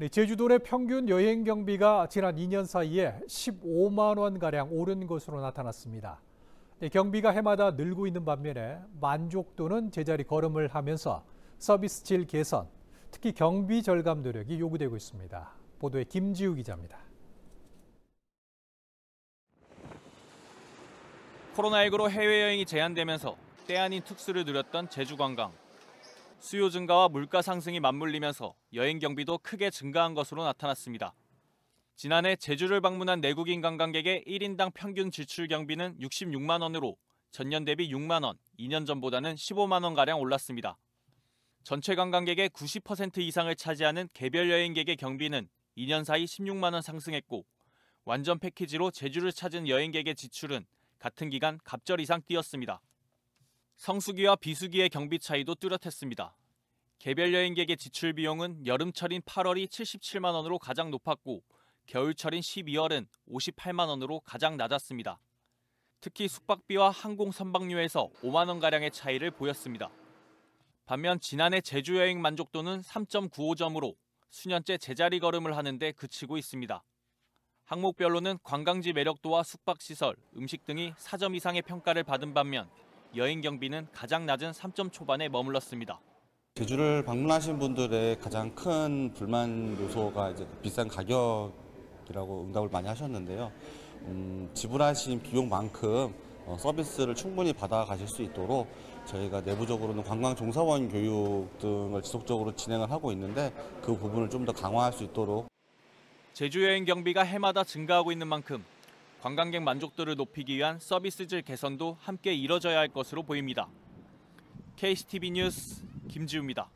네, 제주도의 평균 여행 경비가 지난 2년 사이에 15만 원가량 오른 것으로 나타났습니다. 네, 경비가 해마다 늘고 있는 반면에 만족도는 제자리 걸음을 하면서 서비스 질 개선, 특히 경비 절감 노력이 요구되고 있습니다. 보도에 김지우 기자입니다. 코로나19로 해외여행이 제한되면서 때 아닌 특수를 누렸던 제주 관광. 수요 증가와 물가 상승이 맞물리면서 여행 경비도 크게 증가한 것으로 나타났습니다. 지난해 제주를 방문한 내국인 관광객의 1인당 평균 지출 경비는 66만 원으로 전년 대비 6만 원, 2년 전보다는 15만 원가량 올랐습니다. 전체 관광객의 90% 이상을 차지하는 개별 여행객의 경비는 2년 사이 16만 원 상승했고 완전 패키지로 제주를 찾은 여행객의 지출은 같은 기간 갑절 이상 뛰었습니다. 성수기와 비수기의 경비 차이도 뚜렷했습니다. 개별 여행객의 지출 비용은 여름철인 8월이 77만 원으로 가장 높았고 겨울철인 12월은 58만 원으로 가장 낮았습니다. 특히 숙박비와 항공 선박료에서 5만 원 가량의 차이를 보였습니다. 반면 지난해 제주 여행 만족도는 3.95점으로 수년째 제자리 걸음을 하는데 그치고 있습니다. 항목별로는 관광지 매력도와 숙박시설, 음식 등이 4점 이상의 평가를 받은 반면 여행 경비는 가장 낮은 3점 초반에 머물렀습니다. 제주를 방문하신 분들의 가장 큰 불만 요소가 이제 비싼 가격이라고 응답을 많이 하셨는데요. 음, 지불하신 비용만큼 어, 서비스를 충분히 받아가실 수 있도록 저희가 내부적으로는 관광 종사원 교육 등을 지속적으로 진행을 하고 있는데 그 부분을 좀 더 강화할 수 있도록 제주 여행 경비가 해마다 증가하고 있는 만큼 관광객 만족도를 높이기 위한 서비스질 개선도 함께 이뤄져야 할 것으로 보입니다. KCTV 뉴스 김지우입니다.